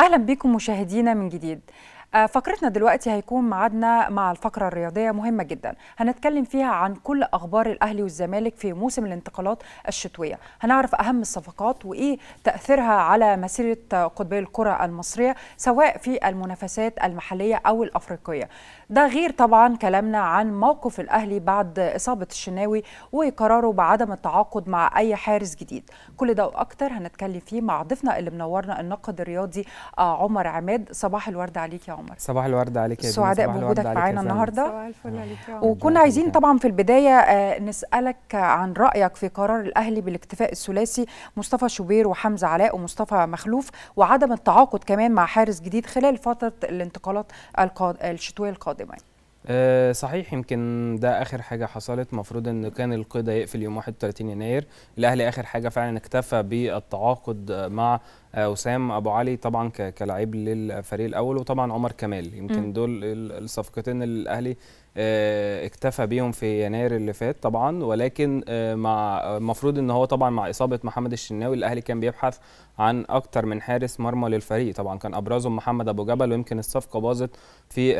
اهلا بكم مشاهدينا من جديد آه، فقرتنا دلوقتي هيكون معادنا مع الفقرة الرياضية مهمة جدا هنتكلم فيها عن كل أخبار الأهلي والزمالك في موسم الانتقالات الشتوية هنعرف أهم الصفقات وإيه تأثيرها على مسيرة قطبي الكرة المصرية سواء في المنافسات المحلية أو الأفريقية ده غير طبعا كلامنا عن موقف الأهلي بعد إصابة الشناوي وقراره بعدم التعاقد مع أي حارس جديد كل ده وأكتر هنتكلم فيه مع ضيفنا اللي منورنا الناقد الرياضي آه، عمر عماد صباح الورد عليك يا عمر عمر صباح الورد عليك يا سعداء بوجودك معانا النهارده صباح الفل عليك يا وكنا عايزين طبعا في البدايه آه، نسالك عن رايك في قرار الاهلي بالاكتفاء الثلاثي مصطفى شوبير وحمزه علاء ومصطفى مخلوف وعدم التعاقد كمان مع حارس جديد خلال فتره الانتقالات الشتويه القادمه أه صحيح يمكن ده اخر حاجه حصلت المفروض ان كان القيد يقفل يوم 31 يناير الاهلي اخر حاجه فعلا اكتفى بالتعاقد مع وسام آه، ابو علي طبعا كلاعب للفريق الاول وطبعا عمر كمال يمكن م. دول الصفقتين اللي الاهلي آه، اكتفى بيهم في يناير اللي فات طبعا ولكن آه، مع المفروض ان هو طبعا مع اصابه محمد الشناوي الاهلي كان بيبحث عن اكتر من حارس مرمى للفريق طبعا كان ابرزهم محمد ابو جبل ويمكن الصفقه باظت في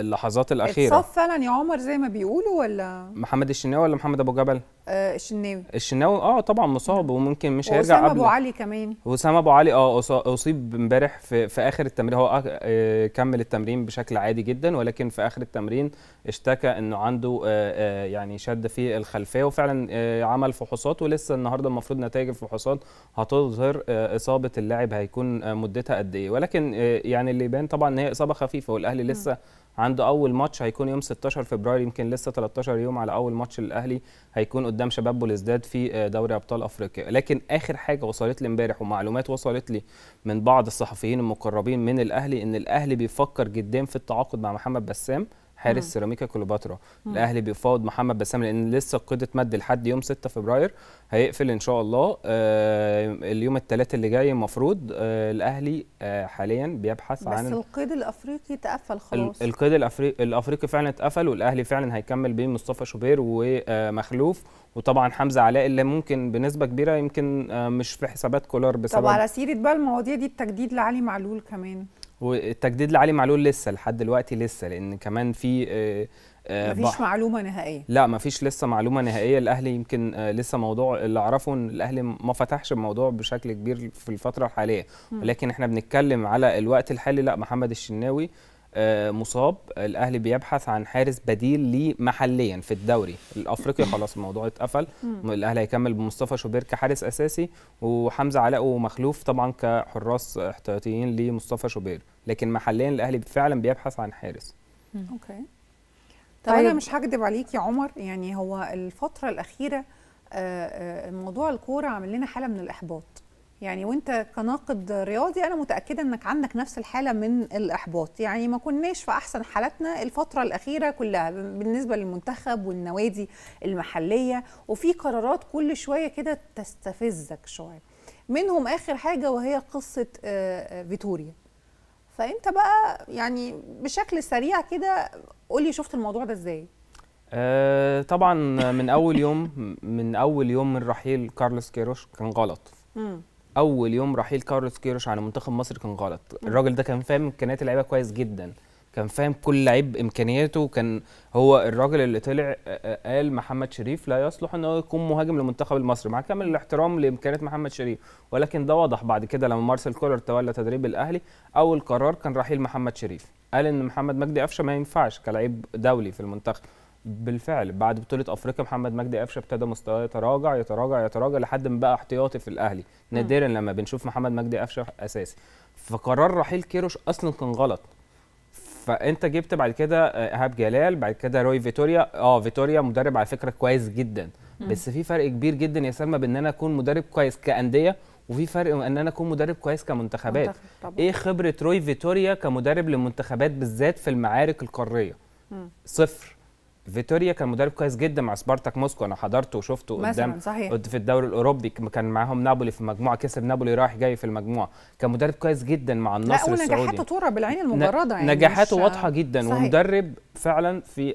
اللحظات الاخيره الصف فعلا يا عمر زي ما بيقولوا ولا محمد الشناوي ولا محمد ابو جبل آه، الشناوي الشناوي اه طبعا مصاب وممكن مش هيرجع قبل ابو علي كمان وسام ابو علي اه اصيب امبارح في, في اخر التمرين هو آه كمل التمرين بشكل عادي جدا ولكن في اخر التمرين اشتكى انه عنده آه, آه، يعني شد في الخلفيه وفعلا آه، عمل فحوصات ولسه النهارده المفروض نتائج الفحوصات هتظهر اصابه اللاعب هيكون آه، مدتها قد ايه ولكن آه، يعني اللي يبان طبعا ان هي اصابه خفيفه والاهلي لسه عنده اول ماتش هيكون يوم 16 فبراير يمكن لسه 13 يوم على اول ماتش للاهلي هيكون قدام شباب بولزداد في آه، دوري ابطال افريقيا لكن اخر حاجه وصلت لي امبارح ومعلومات وصلت لي من بعض الصحفيين المقربين من الاهلي ان الاهلي بيفكر جدا في التعاقد مع محمد بسام حارس سيراميكا كليوباترا الاهلي بيفاوض محمد بسام لان لسه قيده مد لحد يوم 6 فبراير هيقفل ان شاء الله آه اليوم الثلاث اللي جاي المفروض آه الاهلي آه حاليا بيبحث بس عن بس القيد الافريقي اتقفل خلاص القيد الافريقي الافريقي فعلا اتقفل والاهلي فعلا هيكمل بين مصطفى شوبير ومخلوف آه، وطبعا حمزه علاء اللي ممكن بنسبه كبيره يمكن آه، مش في حسابات كولر بسبب طب على سيره بقى المواضيع دي التجديد لعلي معلول كمان والتجديد لعلي معلول لسه لحد دلوقتي لسه لان كمان في آه، آه، مفيش معلومه نهائيه لا مفيش لسه معلومه نهائيه الاهلي يمكن آه، لسه موضوع اللي اعرفه ان الاهلي ما فتحش الموضوع بشكل كبير في الفتره الحاليه ولكن احنا بنتكلم على الوقت الحالي لا محمد الشناوي آه، مصاب الاهلي بيبحث عن حارس بديل ليه محليا في الدوري الافريقي خلاص الموضوع اتقفل الاهلي هيكمل بمصطفى شوبير كحارس اساسي وحمزه علاء ومخلوف طبعا كحراس احتياطيين لمصطفى شوبير لكن محليا الاهلي فعلا بيبحث عن حارس اوكي طيب. طيب. انا مش هكدب عليك يا عمر يعني هو الفتره الاخيره آه، آه، موضوع الكوره عامل لنا حاله من الاحباط يعني وانت كناقد رياضي انا متاكده انك عندك نفس الحاله من الاحباط يعني ما كناش في احسن حالاتنا الفتره الاخيره كلها بالنسبه للمنتخب والنوادي المحليه وفي قرارات كل شويه كده تستفزك شويه منهم اخر حاجه وهي قصه آه، آه، فيتوريا فانت بقى يعني بشكل سريع كده قولي شفت الموضوع ده ازاي أه طبعا من اول يوم من اول يوم من رحيل كارلوس كيروش كان غلط اول يوم رحيل كارلوس كيروش على منتخب مصر كان غلط الراجل ده كان فاهم امكانيات اللعيبه كويس جدا كان فاهم كل لعيب امكانياته وكان هو الراجل اللي طلع قال محمد شريف لا يصلح ان هو يكون مهاجم للمنتخب المصري مع كامل الاحترام لامكانيات محمد شريف ولكن ده واضح بعد كده لما مارسيل كولر تولى تدريب الاهلي اول قرار كان رحيل محمد شريف قال ان محمد مجدي قفشه ما ينفعش كلاعب دولي في المنتخب بالفعل بعد بطوله افريقيا محمد مجدي قفشه ابتدى مستواه يتراجع يتراجع يتراجع لحد ما بقى احتياطي في الاهلي نادرا لما بنشوف محمد مجدي قفشه اساسي فقرار رحيل كيروش اصلا كان غلط فانت جبت بعد كده آه، ايهاب جلال بعد كده روي فيتوريا اه فيتوريا مدرب على فكره كويس جدا بس في فرق كبير جدا يا سلمى بان انا اكون مدرب كويس كانديه وفي فرق ان انا اكون مدرب كويس كمنتخبات طبعا. ايه خبره روي فيتوريا كمدرب للمنتخبات بالذات في المعارك القاريه صفر فيتوريا كان مدرب كويس جدا مع سبارتاك موسكو انا حضرته وشفته قدام صحيح. في الدوري الاوروبي كان معاهم نابولي في المجموعه كسب نابولي رايح جاي في المجموعه كان مدرب كويس جدا مع النصر لا السعودي نجاحاته طوره بالعين المجرده يعني نجاحاته واضحه جدا صحيح. ومدرب فعلا في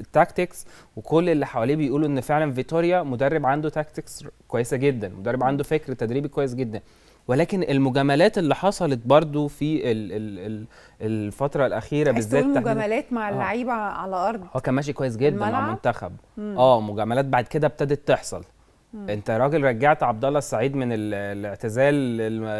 التاكتكس وكل اللي حواليه بيقولوا ان فعلا فيتوريا مدرب عنده تاكتكس كويسه جدا مدرب عنده فكر تدريبي كويس جدا ولكن المجاملات اللي حصلت برضو في الـ الـ الفتره الاخيره بالذات مجاملات مع آه. اللعيبه آه. على ارض هو كان ماشي كويس جدا مع المنتخب اه مجاملات بعد كده ابتدت تحصل مم. انت راجل رجعت عبد الله السعيد من الاعتزال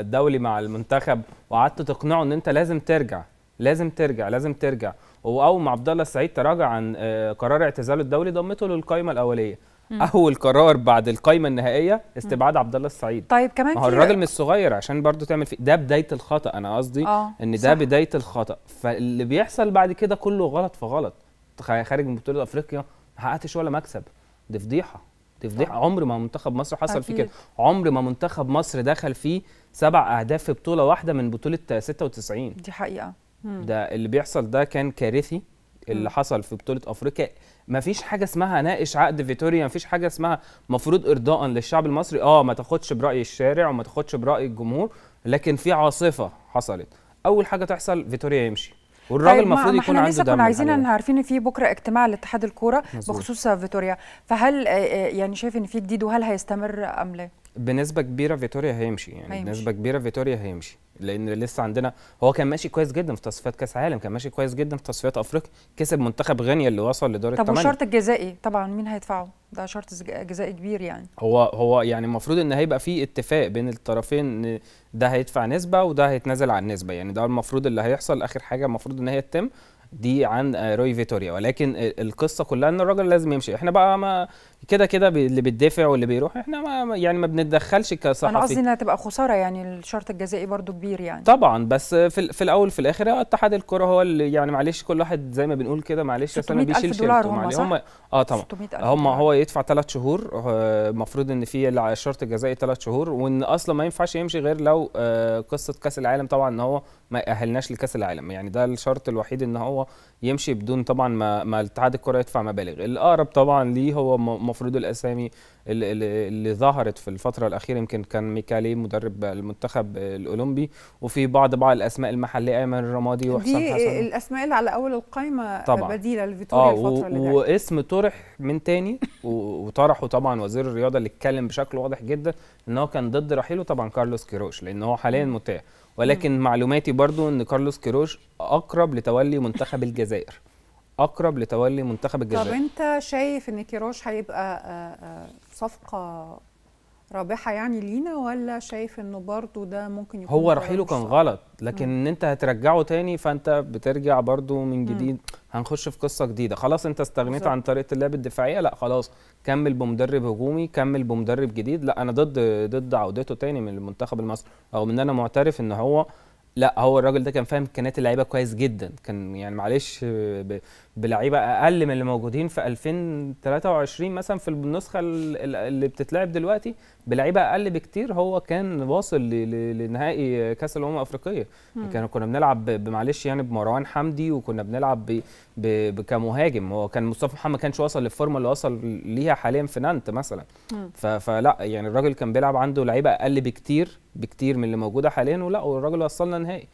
الدولي مع المنتخب وقعدت تقنعه ان انت لازم ترجع لازم ترجع لازم ترجع واول ما عبد الله السعيد تراجع عن آه، قرار اعتزاله الدولي ضمته للقائمه الاوليه اول قرار بعد القايمه النهائيه استبعاد عبد الله السعيد طيب كمان ما هو الراجل مش صغير عشان برضو تعمل فيه ده بدايه الخطا انا قصدي آه ان ده بدايه الخطا فاللي بيحصل بعد كده كله غلط في غلط خارج من بطوله افريقيا ما حققتش ولا مكسب دي فضيحه دي فضيحه عمر ما منتخب مصر حصل فيه كده عمر ما منتخب مصر دخل فيه سبع اهداف في بطوله واحده من بطوله 96 دي حقيقه مم. ده اللي بيحصل ده كان كارثي اللي مم. حصل في بطوله افريقيا ما فيش حاجه اسمها ناقش عقد فيتوريا ما فيش حاجه اسمها مفروض ارضاء للشعب المصري اه ما تاخدش براي الشارع وما تاخدش براي الجمهور لكن في عاصفه حصلت اول حاجه تحصل فيتوريا يمشي والراجل طيب، المفروض يكون عنده لسه كنا عايزين ان عارفين ان في بكره اجتماع لاتحاد الكوره بخصوص فيتوريا فهل آه، آه، يعني شايف ان في جديد وهل هيستمر ام لا بنسبه كبيره فيتوريا هيمشي يعني هيمشي. بنسبه كبيره فيتوريا هيمشي لان لسه عندنا هو كان ماشي كويس جدا في تصفيات كاس عالم كان ماشي كويس جدا في تصفيات افريقيا كسب منتخب غينيا اللي وصل لدور الثمانيه طب والشرط الجزائي طبعا مين هيدفعه ده شرط جزائي كبير يعني هو هو يعني المفروض ان هيبقى في اتفاق بين الطرفين ان ده هيدفع نسبه وده هيتنازل عن نسبه يعني ده المفروض اللي هيحصل اخر حاجه المفروض ان هي تتم دي عن آه، روي فيتوريا ولكن القصه كلها ان الراجل لازم يمشي احنا بقى ما كده كده اللي بيدفع واللي بيروح احنا ما يعني ما بنتدخلش كصحفي انا قصدي انها تبقى خساره يعني الشرط الجزائي برضو كبير يعني طبعا بس في, في الاول في الاخر اتحاد الكره هو اللي يعني معلش كل واحد زي ما بنقول كده معلش بس انا بيشيل دولار هم, صح؟ هم اه طبعا هم هو يدفع ثلاث شهور المفروض آه، ان في الشرط الجزائي ثلاث شهور وان اصلا ما ينفعش يمشي غير لو آه، قصه كاس العالم طبعا ان هو ما يأهلناش لكاس العالم يعني ده الشرط الوحيد ان هو يمشي بدون طبعا ما, ما الاتحاد الكره يدفع مبالغ الاقرب طبعا ليه هو مفروض الاسامي اللي, اللي ظهرت في الفتره الاخيره يمكن كان ميكالي مدرب المنتخب الاولمبي وفي بعض بعض الاسماء المحليه ايمن الرمادي وحسام حسن دي الاسماء اللي على اول القائمه طبعا بديله لفيتوريا آه الفتره اللي جايه واسم طرح من تاني وطرحه طبعا وزير الرياضه اللي اتكلم بشكل واضح جدا ان هو كان ضد رحيله طبعا كارلوس كيروش لان هو حاليا متاح ولكن مم. معلوماتي برضو ان كارلوس كيروش اقرب لتولي منتخب الجزائر اقرب لتولي منتخب الجزائر طب انت شايف ان كيروش هيبقى آه، آه، صفقه رابحه يعني لينا ولا شايف انه برضه ده ممكن يكون هو رحيله كان غلط لكن ان انت هترجعه تاني فانت بترجع برضه من جديد مم. هنخش في قصه جديده خلاص انت استغنيت بالزبط. عن طريقه اللعب الدفاعيه لا خلاص كمل بمدرب هجومي كمل بمدرب جديد لا انا ضد ضد عودته تاني من المنتخب المصري رغم ان انا معترف ان هو لا هو الراجل ده كان فاهم امكانيات اللعيبه كويس جدا كان يعني معلش بلعيبه اقل من اللي موجودين في 2023 مثلا في النسخه اللي بتتلعب دلوقتي بلعيبه اقل بكتير هو كان واصل لنهائي كاس الامم الافريقيه كانوا كنا بنلعب معلش يعني بمروان حمدي وكنا بنلعب كمهاجم هو كان مصطفى محمد كانش وصل للفورمه اللي وصل ليها حاليا في نانت مثلا فلا يعني الراجل كان بيلعب عنده لعيبه اقل بكتير بكتير من اللي موجوده حاليا ولا والراجل وصلنا نهائي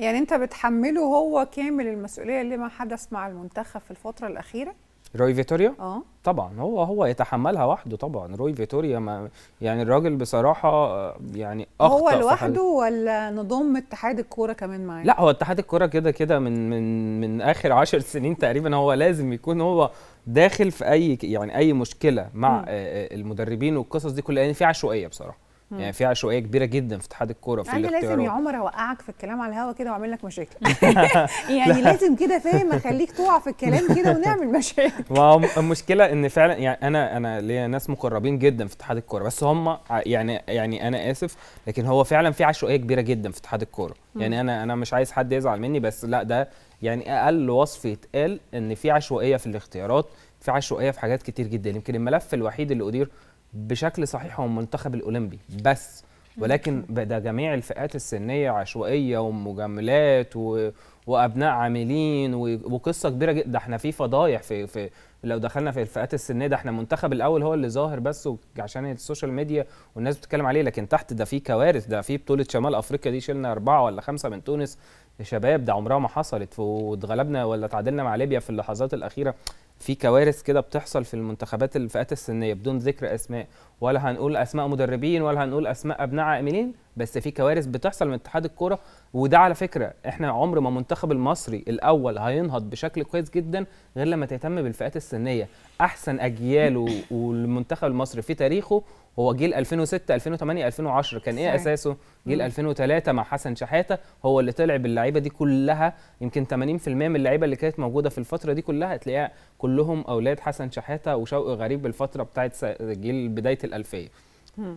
يعني انت بتحمله هو كامل المسؤوليه لما حدث مع المنتخب في الفتره الاخيره روي فيتوريا؟ اه طبعا هو هو يتحملها وحده طبعا روي فيتوريا ما يعني الراجل بصراحه يعني اخطا هو لوحده ولا نضم اتحاد الكوره كمان معاه؟ لا هو اتحاد الكوره كده كده من من من اخر 10 سنين تقريبا هو لازم يكون هو داخل في اي يعني اي مشكله مع م. آه، آه، المدربين والقصص دي كلها يعني في عشوائيه بصراحه يعني في عشوائيه كبيره جدا في اتحاد الكوره في الاختيارات أيوة، لازم يا عمر اوقعك في الكلام على الهوا كده واعمل لك مشاكل يعني لازم كده فاهم اخليك تقع في الكلام كده ونعمل مشاكل ما هو المشكله ان فعلا يعني انا انا ليا ناس مقربين جدا في اتحاد الكوره بس هم يعني يعني انا اسف لكن هو فعلا في عشوائيه كبيره جدا في اتحاد الكوره يعني انا انا مش عايز حد يزعل مني بس لا ده يعني اقل وصف يتقال ان في عشوائيه في الاختيارات في عشوائيه في حاجات كتير جدا يمكن الملف الوحيد اللي ادير بشكل صحيح هو المنتخب الاولمبي بس ولكن ده جميع الفئات السنيه عشوائيه ومجاملات و... وابناء عاملين و... وقصه كبيره جدا ده احنا في فضايح في في لو دخلنا في الفئات السنيه ده احنا المنتخب الاول هو اللي ظاهر بس عشان السوشيال ميديا والناس بتتكلم عليه لكن تحت ده في كوارث ده في بطوله شمال افريقيا دي شلنا اربعه ولا خمسه من تونس شباب ده عمرها ما حصلت واتغلبنا ولا تعادلنا مع ليبيا في اللحظات الاخيره في كوارث كده بتحصل في المنتخبات الفئات السنيه بدون ذكر اسماء ولا هنقول اسماء مدربين ولا هنقول اسماء ابناء عاملين بس في كوارث بتحصل من اتحاد الكوره وده على فكره احنا عمر ما المنتخب المصري الاول هينهض بشكل كويس جدا غير لما تهتم بالفئات السنيه احسن اجياله والمنتخب المصري في تاريخه هو جيل 2006 2008 2010 كان ايه صحيح. اساسه جيل 2003 مع حسن شحاته هو اللي طلع باللعيبه دي كلها يمكن 80% من اللعيبه اللي كانت موجوده في الفتره دي كلها هتلاقيها كلهم اولاد حسن شحاته وشوقي غريب بالفتره بتاعت جيل بدايه الالفيه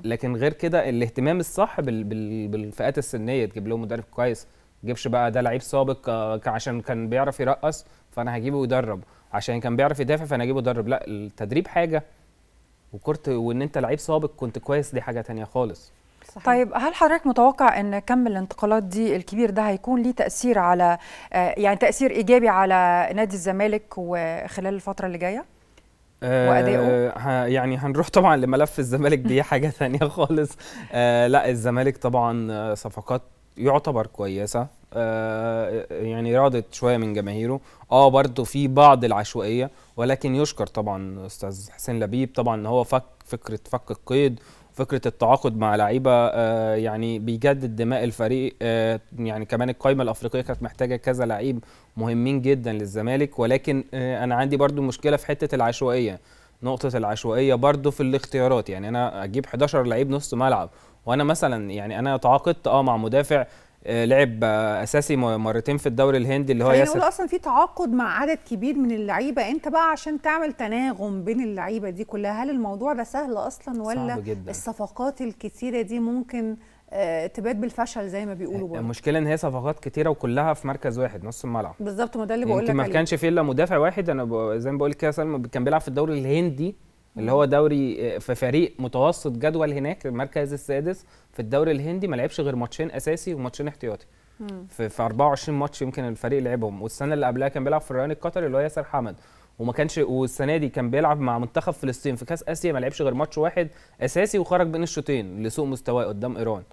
لكن غير كده الاهتمام الصح بالفئات السنيه تجيب لهم مدرب كويس تجيبش بقى ده لعيب سابق آه، عشان كان بيعرف يرقص فانا هجيبه يدرب عشان كان بيعرف يدافع فانا هجيبه يدرب لا التدريب حاجه وكرت وان انت لعيب سابق كنت كويس دي حاجه تانية خالص صحيح. طيب هل حضرتك متوقع ان كم الانتقالات دي الكبير ده هيكون ليه تاثير على آه، يعني تاثير ايجابي على نادي الزمالك وخلال الفتره اللي جايه؟ آه يعني هنروح طبعا لملف الزمالك دي حاجه ثانيه خالص آه لا الزمالك طبعا صفقات يعتبر كويسه آه يعني رادت شويه من جماهيره اه برضه في بعض العشوائيه ولكن يشكر طبعا استاذ حسين لبيب طبعا ان هو فك فكره فك القيد فكره التعاقد مع لعيبه آه، يعني بيجدد دماء الفريق آه، يعني كمان القائمه الافريقيه كانت محتاجه كذا لعيب مهمين جدا للزمالك ولكن آه، انا عندي برضو مشكله في حته العشوائيه نقطه العشوائيه برضو في الاختيارات يعني انا اجيب 11 لعيب نص ملعب وانا مثلا يعني انا تعاقدت اه مع مدافع آه، لعب اساسي مرتين في الدوري الهندي اللي هو ياسر اصلا في تعاقد مع عدد كبير من اللعيبه انت بقى عشان تعمل تناغم بين اللعيبه دي كلها هل الموضوع ده سهل اصلا ولا صعب جدا. الصفقات الكثيره دي ممكن آه، تبات بالفشل زي ما بيقولوا آه، برضه المشكله ان هي صفقات كتيره وكلها في مركز واحد نص الملعب بالظبط ما ده اللي بقول لك ما كانش فيه الا مدافع واحد انا زي ما بقول لك كده سلمى كان بيلعب في الدوري الهندي اللي هو دوري آه، في فريق متوسط جدول هناك المركز السادس في الدوري الهندي ما لعبش غير ماتشين اساسي وماتشين احتياطي في, 24 ماتش يمكن الفريق لعبهم والسنه اللي قبلها كان بيلعب في الريان القطري اللي هو ياسر حمد وما كانش والسنه دي كان بيلعب مع منتخب فلسطين في كاس اسيا ما لعبش غير ماتش واحد اساسي وخرج بين الشوطين لسوء مستواه قدام ايران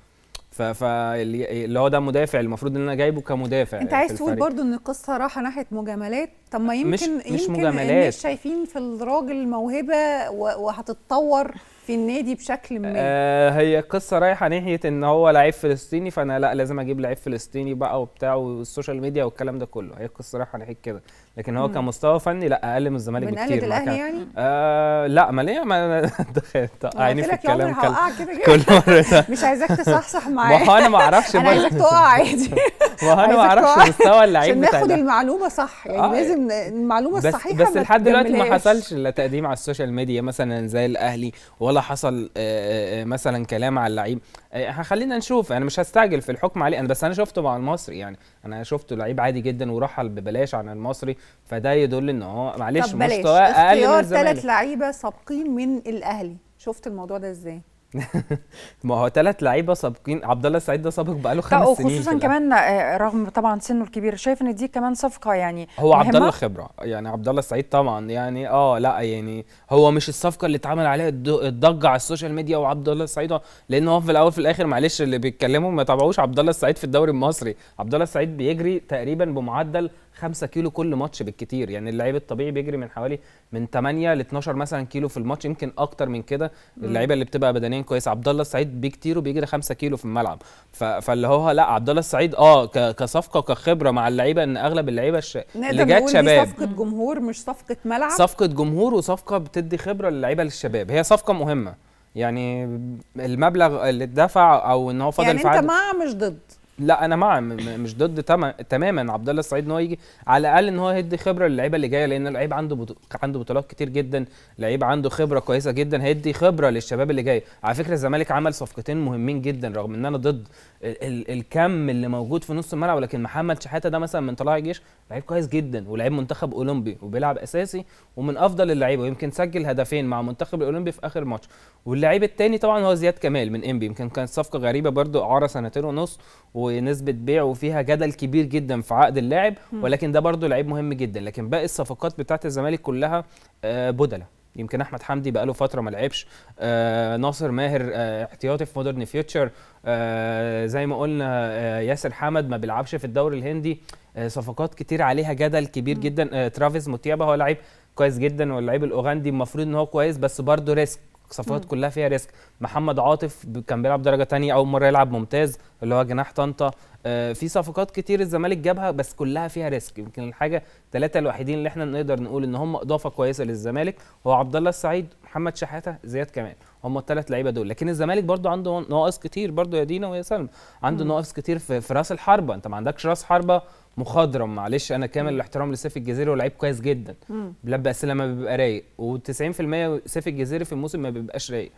فاللي هو ده مدافع المفروض ان انا جايبه كمدافع انت عايز تقول برضو ان القصه رايحه ناحيه مجاملات طب ما يمكن مش يمكن مش مجاملات مش شايفين في الراجل موهبه وهتتطور في النادي بشكل ما آه هي القصه رايحه ناحيه ان هو لعيب فلسطيني فانا لا لازم اجيب لعيب فلسطيني بقى وبتاع والسوشيال ميديا والكلام ده كله هي القصه رايحه ناحيه كده لكن هو كمستوى فني لا اقل من الزمالك بكتير من الاهلي يعني؟ آه لا ما ليه ما عيني في الكلام كل, كده مره مش عايزاك تصحصح معايا ما هو انا ما اعرفش انا عايزك تقع عادي ما هو انا ما اعرفش مستوى اللعيب عشان ناخد المعلومه صح يعني آه، لازم المعلومه الصحيحه بس لحد دلوقتي ما حصلش لا تقديم على السوشيال ميديا مثلا زي الاهلي ولا حصل آه، آه، مثلا كلام على اللعيب خلينا نشوف انا مش هستعجل في الحكم عليه انا بس انا شفته مع المصري يعني انا شفته لعيب عادي جدا ورحل ببلاش عن المصري فده يدل ان هو معلش مستوى اقل من الزمالك ثلاث لعيبه سابقين من الاهلي شفت الموضوع ده ازاي ما هو ثلاث لعيبه سابقين عبد الله السعيد ده سابق بقاله خمس سنين وخصوصا كمان آه، رغم طبعا سنه الكبير شايف ان دي كمان صفقه يعني هو عبد الله خبره يعني عبد الله السعيد طبعا يعني اه لا يعني هو مش الصفقه اللي اتعمل عليها الضجه على السوشيال ميديا وعبد الله السعيد لان هو في الاول في الاخر معلش اللي بيتكلموا ما تابعوش عبد الله السعيد في الدوري المصري عبد الله السعيد بيجري تقريبا بمعدل 5 كيلو كل ماتش بالكتير يعني اللعيب الطبيعي بيجري من حوالي من 8 ل 12 مثلا كيلو في الماتش يمكن اكتر من كده اللعيبه اللي بتبقى بدنيا كويسه عبد الله السعيد بكتير وبيجري 5 كيلو في الملعب فاللي هو لا عبد الله السعيد اه كصفقه وكخبره مع اللعيبه ان اغلب اللعيبه الش... اللي جت شباب صفقه جمهور مش صفقه ملعب صفقه جمهور وصفقه بتدي خبره للعيبه للشباب هي صفقه مهمه يعني المبلغ اللي اتدفع او ان هو فاضل يعني انت مع مش ضد لا انا مع مش ضد تماما عبد الله السعيد ان هو يجي على الاقل ان هو هيدي خبره للعيبه اللي جايه لان اللعيب عنده عنده بطولات كتير جدا لعيب عنده خبره كويسه جدا هيدي خبره للشباب اللي جاي على فكره الزمالك عمل صفقتين مهمين جدا رغم ان انا ضد ال... ال... الكم اللي موجود في نص الملعب ولكن محمد شحاته ده مثلا من طلاع الجيش لعيب كويس جدا ولاعيب منتخب اولمبي وبيلعب اساسي ومن افضل اللعيبه ويمكن سجل هدفين مع منتخب الاولمبي في اخر ماتش واللعيب الثاني طبعا هو زياد كمال من انبي يمكن كانت صفقه غريبه برده اعاره سنتين ونص و ونسبه بيعه فيها جدل كبير جدا في عقد اللاعب ولكن ده برضو لعيب مهم جدا لكن باقي الصفقات بتاعه الزمالك كلها آه، بدله يمكن احمد حمدي بقاله فتره ما لعبش آه ناصر ماهر آه احتياطي في مودرن فيوتشر آه زي ما قلنا آه ياسر حمد ما بيلعبش في الدوري الهندي آه صفقات كتير عليها جدل كبير جدا آه ترافيس موتيابا هو لعيب كويس جدا واللعيب الاوغندي المفروض ان هو كويس بس برضه ريسك الصفقات كلها فيها ريسك محمد عاطف كان بيلعب درجه تانية اول مره يلعب ممتاز اللي هو جناح طنطا آه، في صفقات كتير الزمالك جابها بس كلها فيها ريسك يمكن الحاجه ثلاثه الوحيدين اللي احنا نقدر نقول ان هم اضافه كويسه للزمالك هو عبد الله السعيد محمد شحاته زياد كمان هم الثلاث لعيبه دول لكن الزمالك برضو عنده نواقص كتير برضو يا دينا ويا سلمى عنده نواقص كتير في, في راس الحربه انت ما عندكش راس حربه مخضرم معلش انا كامل الاحترام لسيف الجزيري ولاعيب كويس جدا بلبس لما بيبقى رايق و90% سيف الجزيري في الموسم ما بيبقاش رايق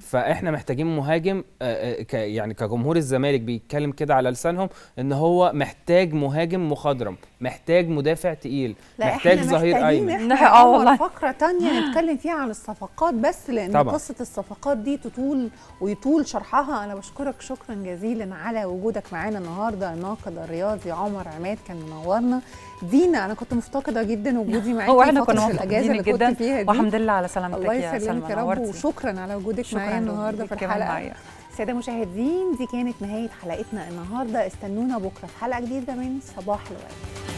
فاحنا محتاجين مهاجم آه، آه، يعني كجمهور الزمالك بيتكلم كده على لسانهم ان هو محتاج مهاجم مخضرم محتاج مدافع تقيل محتاج ظهير ايمن اه والله فقره ثانيه نتكلم فيها عن الصفقات بس لان طبعا. قصه الصفقات دي تطول ويطول شرحها انا بشكرك شكرا جزيلا على وجودك معانا النهارده الناقد الرياضي عمر عماد كان منورنا دينا انا كنت مفتقده جدا وجودي معاكي في احنا الاجازه اللي كنت فيها دي والحمد لله على سلامتك الله يا سلمى وشكرا على وجودك وجودك معايا النهارده في الحلقه سادة مشاهدين دي كانت نهاية حلقتنا النهاردة استنونا بكرة في حلقة جديدة من صباح الورد